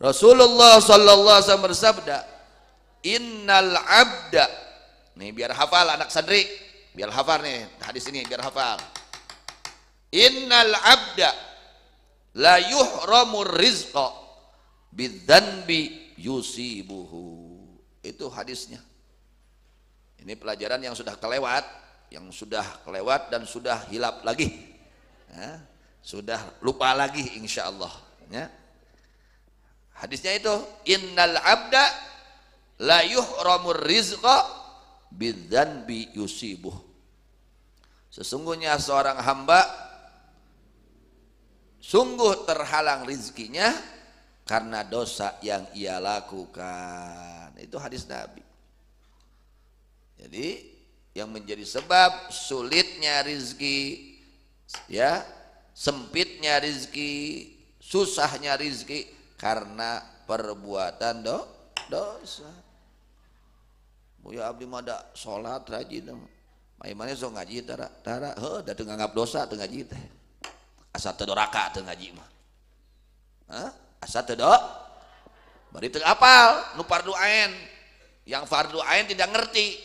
Rasulullah sallallahu alaihi bersabda, "Innal abda" Nih biar hafal anak santri, biar hafal nih hadis ini biar hafal. "Innal abda la yuhramu rizqa bidzanbi yusibuhu." Itu hadisnya. Ini pelajaran yang sudah kelewat, yang sudah kelewat dan sudah hilap lagi. Ya, sudah lupa lagi insya Ya. Hadisnya itu innal abda la yuhramur rizqa bidzanbi yusibuh. Sesungguhnya seorang hamba sungguh terhalang rizkinya karena dosa yang ia lakukan. Itu hadis Nabi. Jadi yang menjadi sebab sulitnya rizki ya sempitnya rizki susahnya rizki karena perbuatan do dosa Buya abdi ada sholat rajin Maimannya so ngaji tara tara he da teu nganggap dosa teu ngaji teh. Asa teu doraka teu ngaji mah. Hah? Asa teu do. Bari teu apal nu fardu ain. Yang fardu ain tidak ngerti.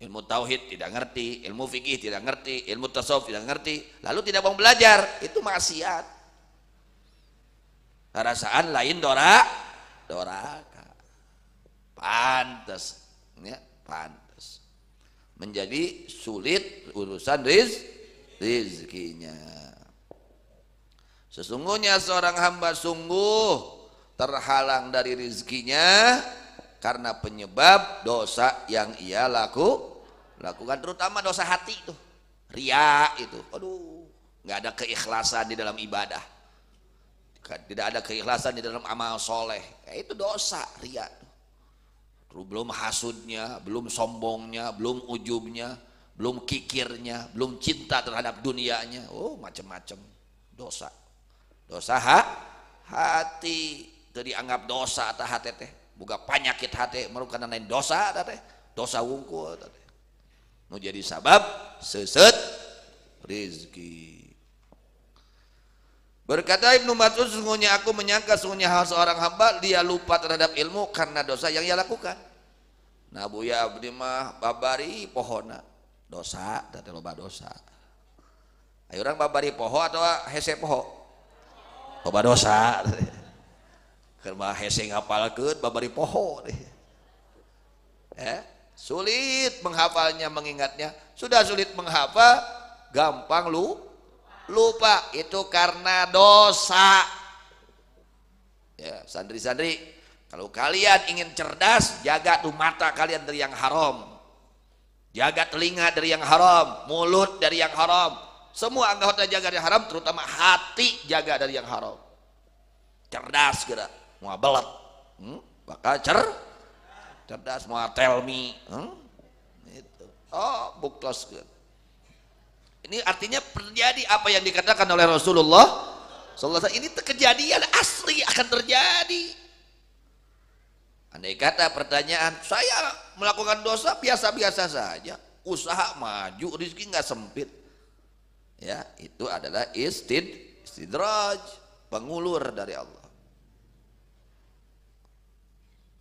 Ilmu tauhid tidak ngerti, ilmu fikih tidak ngerti, ilmu tasawuf tidak ngerti, lalu tidak mau belajar, itu maksiat. Rasaan lain dora, doraka. pantas, ya, pantas Menjadi sulit urusan riz, rizkinya. Sesungguhnya seorang hamba sungguh terhalang dari rizkinya karena penyebab dosa yang ia laku, lakukan terutama dosa hati itu, ria itu. Aduh, nggak ada keikhlasan di dalam ibadah tidak ada keikhlasan di dalam amal soleh ya, itu dosa ria belum hasudnya belum sombongnya belum ujubnya belum kikirnya belum cinta terhadap dunianya oh macam-macam dosa dosa ha? hati itu dianggap dosa atau hati teh buka penyakit hati merupakan lain dosa teh dosa wungkul teh mau jadi sabab seset rezeki Berkata Ibnu Mas'ud sesungguhnya aku menyangka sesungguhnya hal seorang hamba dia lupa terhadap ilmu karena dosa yang ia lakukan. Nah buya abdi mah babari pohona dosa tadi loba dosa. Ayo orang babari poho atau hese poho? Loba dosa. Kerma hese ngapalkeun babari poho. Eh, sulit menghafalnya mengingatnya. Sudah sulit menghafal gampang lu lupa itu karena dosa ya santri-santri kalau kalian ingin cerdas jaga tuh mata kalian dari yang haram jaga telinga dari yang haram mulut dari yang haram semua anggota jaga dari haram terutama hati jaga dari yang haram cerdas kira mau belet hmm? bakal cer cerdas mau tell me hmm? itu oh buktos kira ini artinya terjadi apa yang dikatakan oleh Rasulullah Sallallahu ini kejadian asli akan terjadi. Andai kata pertanyaan saya melakukan dosa biasa-biasa saja, usaha maju, rezeki nggak sempit. Ya, itu adalah istid istidraj, pengulur dari Allah.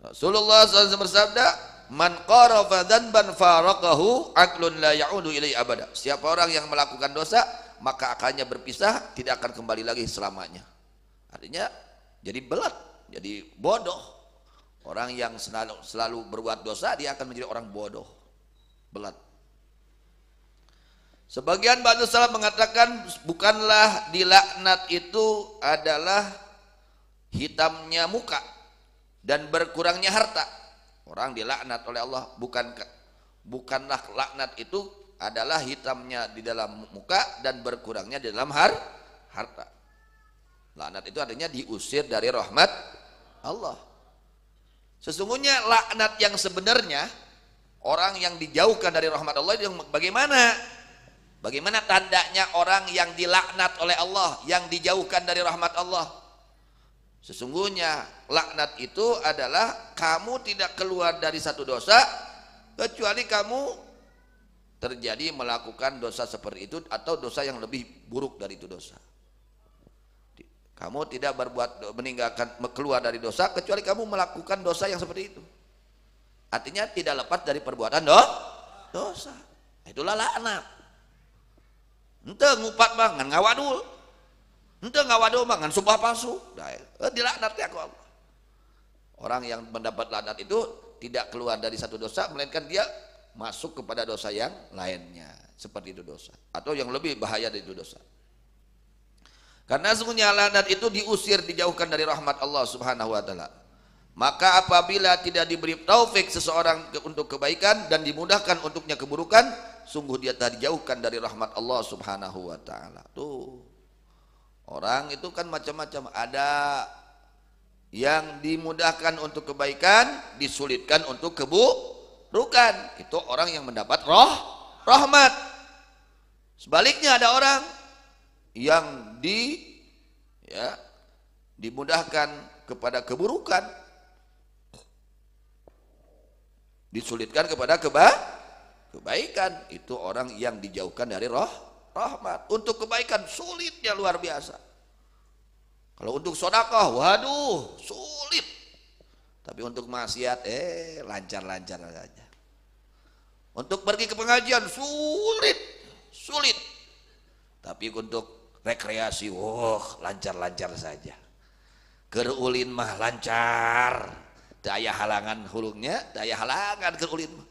Rasulullah SAW bersabda, Man qarafa dzanban faraqahu aklun la ya'udu ilai abada. Siapa orang yang melakukan dosa, maka akannya berpisah, tidak akan kembali lagi selamanya. Artinya jadi belat, jadi bodoh. Orang yang selalu, selalu berbuat dosa, dia akan menjadi orang bodoh. Belat. Sebagian bantu Salam mengatakan bukanlah dilaknat itu adalah hitamnya muka dan berkurangnya harta Orang dilaknat oleh Allah bukan bukanlah laknat itu adalah hitamnya di dalam muka dan berkurangnya di dalam har, harta. Laknat itu artinya diusir dari rahmat Allah. Sesungguhnya laknat yang sebenarnya orang yang dijauhkan dari rahmat Allah itu bagaimana? Bagaimana tandanya orang yang dilaknat oleh Allah, yang dijauhkan dari rahmat Allah? Sesungguhnya Laknat itu adalah kamu tidak keluar dari satu dosa kecuali kamu terjadi melakukan dosa seperti itu atau dosa yang lebih buruk dari itu dosa. Kamu tidak berbuat meninggalkan keluar dari dosa kecuali kamu melakukan dosa yang seperti itu. Artinya tidak lepas dari perbuatan do, dosa. Itulah laknat. Ente ngupat mah ngawadul. Ente ngawadul bang, ngan sumpah palsu. Nah, eh, dilaknat ya kok. Orang yang mendapat laknat itu tidak keluar dari satu dosa melainkan dia masuk kepada dosa yang lainnya. Seperti itu dosa atau yang lebih bahaya dari itu dosa. Karena sungguhnya laknat itu diusir, dijauhkan dari rahmat Allah Subhanahu wa taala. Maka apabila tidak diberi taufik seseorang untuk kebaikan dan dimudahkan untuknya keburukan, sungguh dia telah dijauhkan dari rahmat Allah Subhanahu wa taala. Tuh. Orang itu kan macam-macam, ada yang dimudahkan untuk kebaikan disulitkan untuk keburukan itu orang yang mendapat roh rahmat sebaliknya ada orang yang di ya dimudahkan kepada keburukan disulitkan kepada keba kebaikan itu orang yang dijauhkan dari roh rahmat untuk kebaikan sulitnya luar biasa kalau untuk sodakoh, waduh sulit. Tapi untuk maksiat, eh lancar-lancar saja. Untuk pergi ke pengajian, sulit, sulit. Tapi untuk rekreasi, wah lancar-lancar saja. Kerulin mah lancar. Daya halangan hulungnya, daya halangan kerulin mah.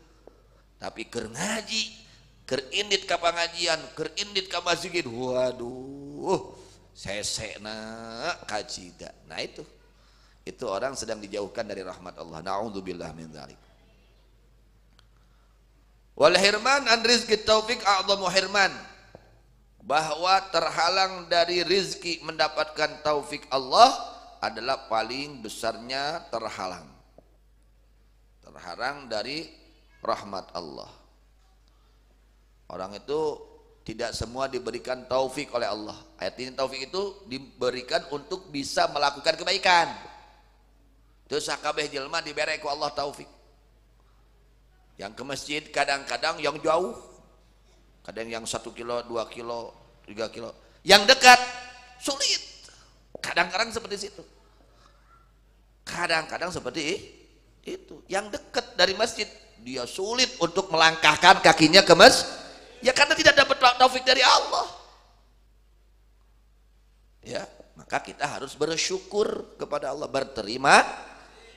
Tapi ger ngaji, kerindit ke pengajian, kerindit ke masjid, waduh sesek na kajida nah itu itu orang sedang dijauhkan dari rahmat Allah naudzubillah min dzalik wal hirman an rizqi taufik a'zamu hirman bahwa terhalang dari rizki mendapatkan taufik Allah adalah paling besarnya terhalang terhalang dari rahmat Allah orang itu tidak semua diberikan taufik oleh Allah. Ayat ini taufik itu diberikan untuk bisa melakukan kebaikan. Terus sakabeh jelma diberi ku Allah taufik. Yang ke masjid kadang-kadang yang jauh. Kadang yang satu kilo, dua kilo, tiga kilo. Yang dekat sulit. Kadang-kadang seperti situ. Kadang-kadang seperti itu. Yang dekat dari masjid dia sulit untuk melangkahkan kakinya ke masjid Ya karena tidak dapat taufik dari Allah. Ya, maka kita harus bersyukur kepada Allah, berterima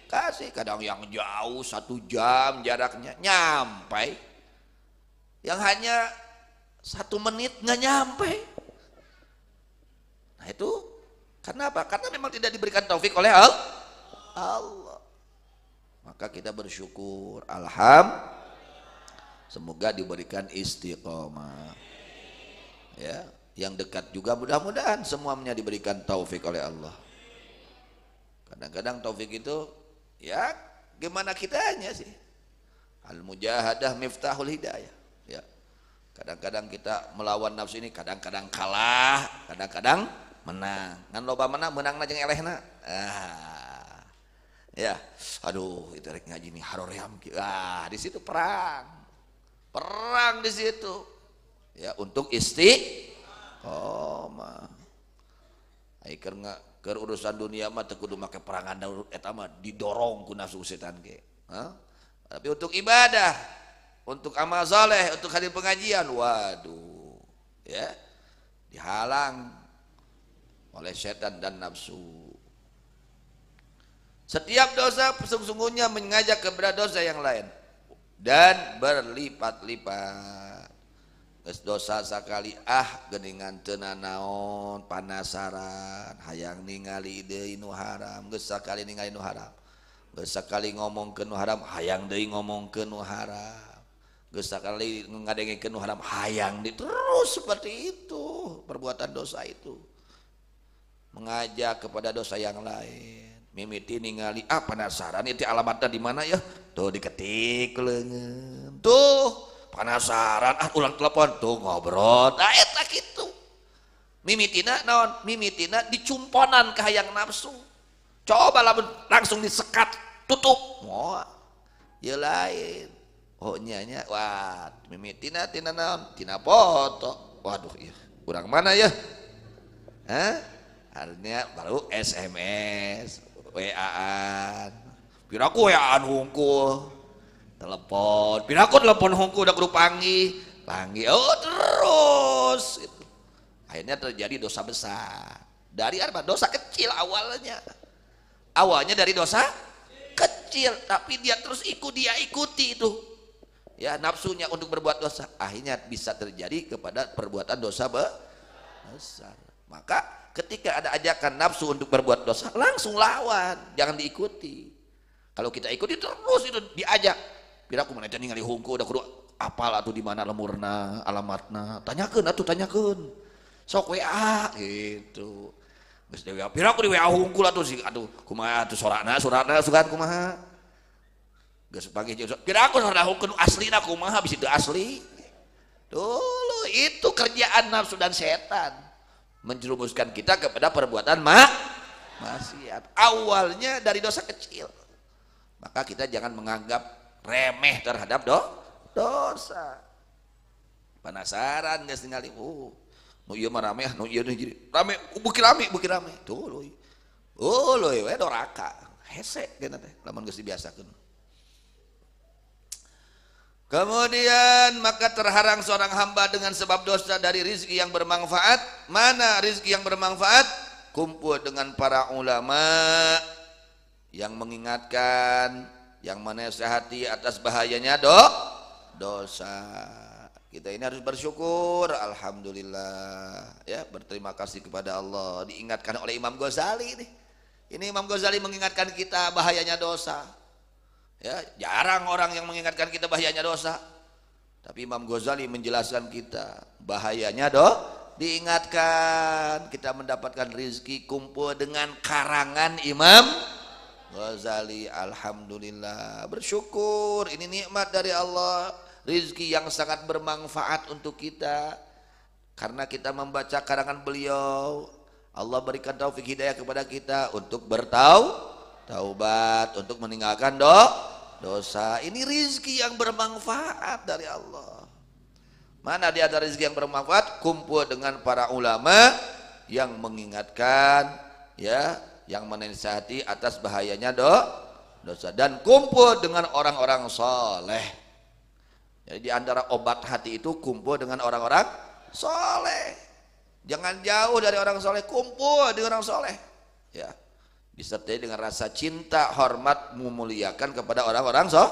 kasih. Kadang yang jauh satu jam jaraknya nyampe. Yang hanya satu menit nggak nyampe. Nah itu karena apa? Karena memang tidak diberikan taufik oleh Allah. Allah. Maka kita bersyukur. Alhamdulillah Semoga diberikan istiqomah. Ya, yang dekat juga mudah-mudahan semuanya diberikan taufik oleh Allah. Kadang-kadang taufik itu ya gimana kitanya sih? Al mujahadah miftahul hidayah. Ya. Kadang-kadang kita melawan nafsu ini kadang-kadang kalah, kadang-kadang menang. Ngan loba menang, menang na jeung elehna. Ah. Ya. Aduh, itu rek ngaji nih haroream. Ah, di situ perang. Perang di situ. Ya, untuk istiqomah. Aikeur nggak ke urusan dunia mah teu kudu make perangan eta mah didorong kuna nafsu setan ge. Tapi untuk ibadah, untuk amal soleh, untuk hadir pengajian, waduh, ya dihalang oleh setan dan nafsu. Setiap dosa sesungguhnya mengajak kepada dosa yang lain dan berlipat-lipat Ges dosa sekali ah geningan tena naon panasaran hayang ningali deui nu haram geus sakali ningali nu haram geus sakali ngomongkeun nu haram hayang deui ngomong nu haram geus sakali ngadengkeun nu haram hayang diterus terus seperti itu perbuatan dosa itu mengajak kepada dosa yang lain mimiti ningali ah penasaran itu alamatnya di mana ya tuh diketik lengan tuh penasaran ah ulang telepon tuh ngobrol nah eta gitu mimitina naon mimitina dicumponan ke hayang nafsu coba lah langsung disekat tutup Wah, ya lain oh nyanya wah mimitina tina naon tina foto waduh iya kurang mana ya Hah? artinya baru SMS WA-an. waan WA-an hungkul telepon pira ku telepon hungkul udah kudu panggil Panggi. oh terus gitu. akhirnya terjadi dosa besar dari apa dosa kecil awalnya awalnya dari dosa kecil tapi dia terus ikut dia ikuti itu ya nafsunya untuk berbuat dosa akhirnya bisa terjadi kepada perbuatan dosa besar maka ketika ada ajakan nafsu untuk berbuat dosa langsung lawan jangan diikuti kalau kita ikuti terus itu diajak Bila aku mana ningali hungku udah kudu apal atau di mana lemurna alamatna tanyakan atau tanyakan sok WA gitu geus di WA aku di WA lah tuh sih aduh kumaha atuh sorana sorana sukan kumaha geus pagi kira aku sorana asli, aku kumaha habis itu asli dulu itu kerjaan nafsu dan setan menjerumuskan kita kepada perbuatan mak maksiat. Awalnya dari dosa kecil. Maka kita jangan menganggap remeh terhadap do dosa. Penasaran nggak ningali uh oh, nu ieu iya mah iya oh, rame nu jadi rame bukit rame bukit rame. Tuh loh. Iya. Oh loh, ya doraka. Hese kenapa? teh lamun biasa kan Kemudian maka terharang seorang hamba dengan sebab dosa dari rizki yang bermanfaat. Mana rizki yang bermanfaat? Kumpul dengan para ulama yang mengingatkan, yang menasehati atas bahayanya do, dosa. Kita ini harus bersyukur, alhamdulillah. Ya, berterima kasih kepada Allah. Diingatkan oleh Imam Ghazali ini. Ini Imam Ghazali mengingatkan kita bahayanya dosa. Ya, jarang orang yang mengingatkan kita bahayanya dosa. Tapi Imam Ghazali menjelaskan kita bahayanya do diingatkan kita mendapatkan rizki kumpul dengan karangan Imam Ghazali Alhamdulillah bersyukur ini nikmat dari Allah rizki yang sangat bermanfaat untuk kita karena kita membaca karangan beliau Allah berikan taufik hidayah kepada kita untuk bertau taubat untuk meninggalkan doh dosa. Ini rizki yang bermanfaat dari Allah. Mana di ada rizki yang bermanfaat? Kumpul dengan para ulama yang mengingatkan, ya, yang menasihati atas bahayanya do, dosa. Dan kumpul dengan orang-orang soleh. Jadi di antara obat hati itu kumpul dengan orang-orang soleh. Jangan jauh dari orang soleh, kumpul dengan orang soleh. Ya disertai dengan rasa cinta, hormat, memuliakan kepada orang-orang so,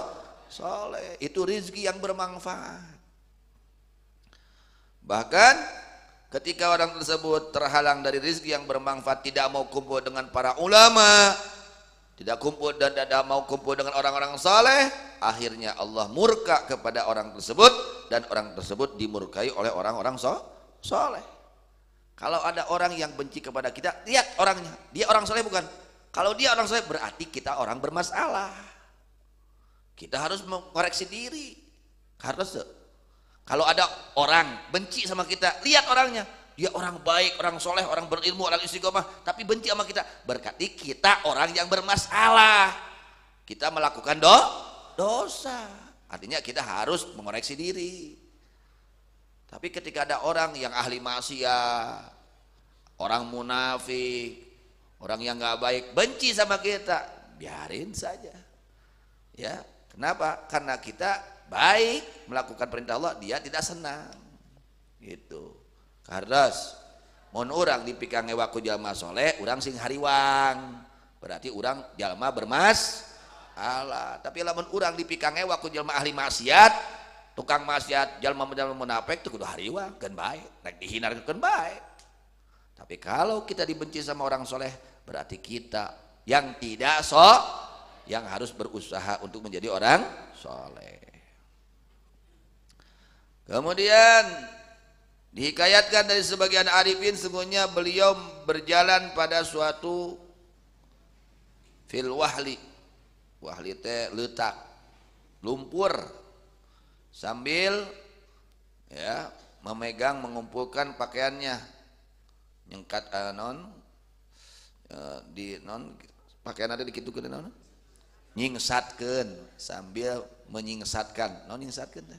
soleh. Itu rizki yang bermanfaat. Bahkan ketika orang tersebut terhalang dari rizki yang bermanfaat, tidak mau kumpul dengan para ulama, tidak kumpul dan tidak mau kumpul dengan orang-orang soleh, akhirnya Allah murka kepada orang tersebut dan orang tersebut dimurkai oleh orang-orang so, soleh. Kalau ada orang yang benci kepada kita, lihat orangnya. Dia orang soleh bukan? Kalau dia orang soleh berarti kita orang bermasalah. Kita harus mengoreksi diri. Harus kalau ada orang benci sama kita, lihat orangnya. Dia orang baik, orang soleh, orang berilmu, orang istiqomah, tapi benci sama kita. Berarti kita orang yang bermasalah. Kita melakukan do, dosa. Artinya kita harus mengoreksi diri. Tapi ketika ada orang yang ahli maksiat, orang munafik, Orang yang nggak baik benci sama kita, biarin saja. Ya, kenapa? Karena kita baik melakukan perintah Allah, dia tidak senang. Gitu. Kardas, mohon orang di dipikang ewaku jalma soleh, orang sing hariwang. Berarti orang jalma bermas Allah. Tapi lamun orang di dipikang ewaku jalma ahli maksiat, tukang maksiat jalma jalma munafik itu kudu hariwang, kan baik. dihinar kan baik. Tapi kalau kita dibenci sama orang soleh, berarti kita yang tidak sok yang harus berusaha untuk menjadi orang soleh kemudian dihikayatkan dari sebagian arifin semuanya beliau berjalan pada suatu fil wahli wahli teh letak lumpur sambil ya memegang mengumpulkan pakaiannya nyengkat anon eh, Eh, di non pakaian ada dikitu ke non nyingsatkan sambil menyingsatkan non nyingsatkan deh.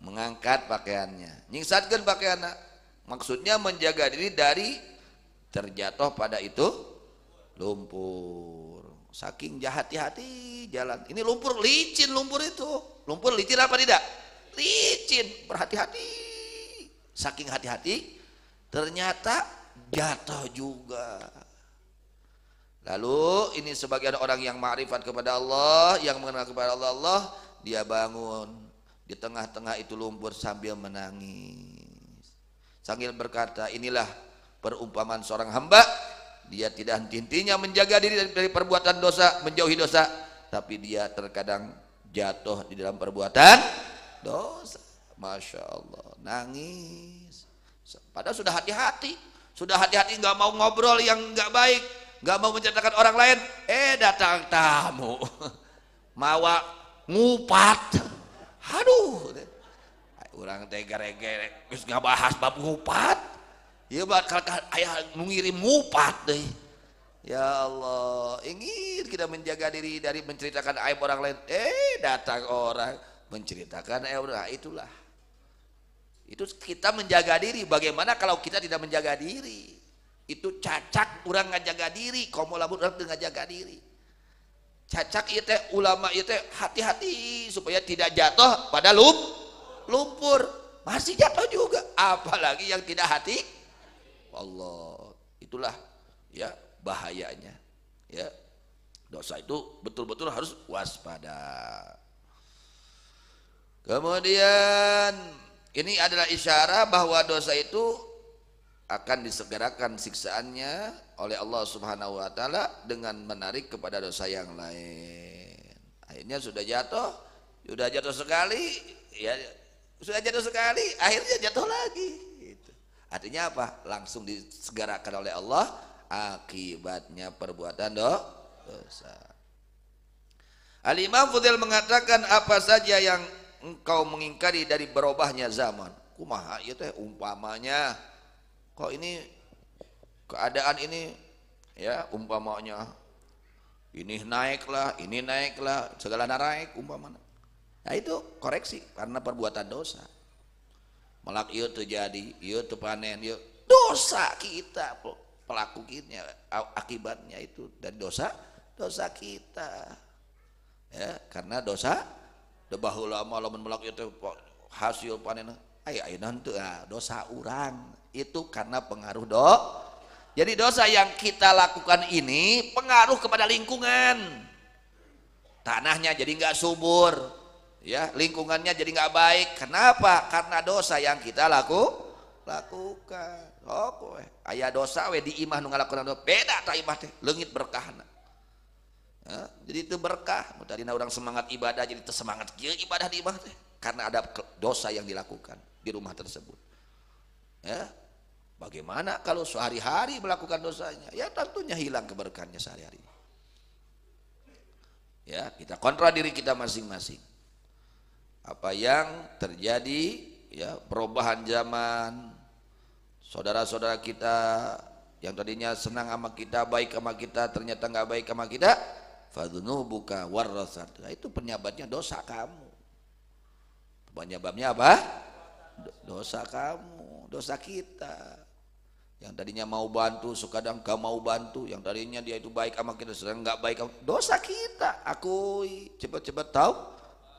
mengangkat pakaiannya nyingsatkan pakaian maksudnya menjaga diri dari terjatuh pada itu lumpur saking jahat hati-hati jalan ini lumpur licin lumpur itu lumpur licin apa tidak licin berhati-hati saking hati-hati ternyata jatuh juga. Lalu ini sebagian orang yang ma'rifat kepada Allah, yang mengenal kepada Allah, Allah dia bangun di tengah-tengah itu lumpur sambil menangis. Sambil berkata, inilah perumpamaan seorang hamba, dia tidak henti-hentinya menjaga diri dari perbuatan dosa, menjauhi dosa, tapi dia terkadang jatuh di dalam perbuatan dosa. Masya Allah, nangis. Padahal sudah hati-hati, sudah hati-hati nggak mau ngobrol yang nggak baik, nggak mau menceritakan orang lain, eh datang tamu, mawa ngupat, aduh, orang tega terus nggak bahas bab ngupat, ya bakal ayah mengirim ngupat deh. Ya Allah, ingin kita menjaga diri dari menceritakan aib orang lain. Eh, datang orang menceritakan aib orang, nah, itulah itu kita menjaga diri. Bagaimana kalau kita tidak menjaga diri? Itu cacak orang ngajaga diri. Komo lamun orang tidak jaga diri. Cacak itu ulama itu hati-hati supaya tidak jatuh pada lump, lumpur. Masih jatuh juga. Apalagi yang tidak hati. Allah. Itulah ya bahayanya. Ya. Dosa itu betul-betul harus waspada. Kemudian ini adalah isyarat bahwa dosa itu akan disegerakan siksaannya oleh Allah Subhanahu wa taala dengan menarik kepada dosa yang lain. Akhirnya sudah jatuh, sudah jatuh sekali, ya sudah jatuh sekali, akhirnya jatuh lagi. Gitu. Artinya apa? Langsung disegerakan oleh Allah akibatnya perbuatan do, dosa. Al-Imam Fudil mengatakan apa saja yang engkau mengingkari dari berubahnya zaman. Kumaha ya teh umpamanya. Kok ini keadaan ini ya umpamanya ini naiklah, ini naiklah, segala naik umpamanya. Nah itu koreksi karena perbuatan dosa. Melak ieu iya terjadi, jadi, ieu iya panen, ieu iya, dosa kita pelaku kita akibatnya itu dan dosa dosa kita. Ya, karena dosa da baheula lamun melak ieu teh hasil panen ayo ayeuna ah dosa urang itu karena pengaruh do jadi dosa yang kita lakukan ini pengaruh kepada lingkungan tanahnya jadi nggak subur ya lingkungannya jadi nggak baik kenapa karena dosa yang kita laku lakukan oh ayah dosa we di imah nu ngalakukan beda tak imah teh leungit berkahna jadi itu berkah Tadi orang semangat ibadah jadi tersemangat dia ibadah di rumah, karena ada dosa yang dilakukan di rumah tersebut ya bagaimana kalau sehari-hari melakukan dosanya ya tentunya hilang keberkannya sehari-hari ya kita kontra diri kita masing-masing apa yang terjadi ya perubahan zaman saudara-saudara kita yang tadinya senang sama kita baik sama kita ternyata nggak baik sama kita buka warasat. Nah, itu penyebabnya dosa kamu. Penyebabnya apa? Dosa kamu, dosa kita. Yang tadinya mau bantu, sekadang gak mau bantu. Yang tadinya dia itu baik sama kita, sekarang gak baik sama Dosa kita, akui. Cepat-cepat tahu,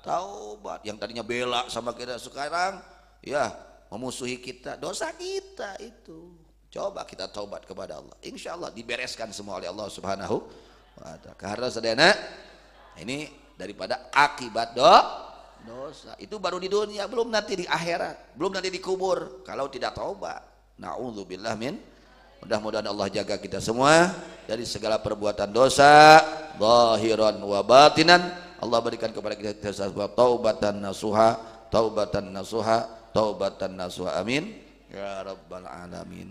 taubat. Yang tadinya bela sama kita, sekarang ya memusuhi kita. Dosa kita itu. Coba kita taubat kepada Allah. Insya Allah dibereskan semua oleh Allah subhanahu Keharta sederhana ini daripada akibat do dosa. Itu baru di dunia, belum nanti di akhirat, belum nanti dikubur kalau tidak taubat. naudzubillah min Mudah-mudahan Allah jaga kita semua dari segala perbuatan dosa, zahiran wa batinan. Allah berikan kepada kita sebuah taubatan nasuha, taubatan nasuha, taubatan nasuha. Amin. Ya rabbal alamin.